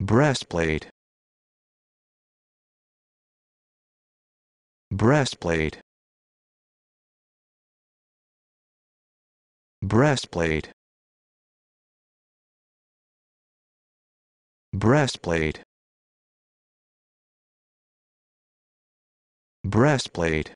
breastplate breastplate breastplate breastplate breastplate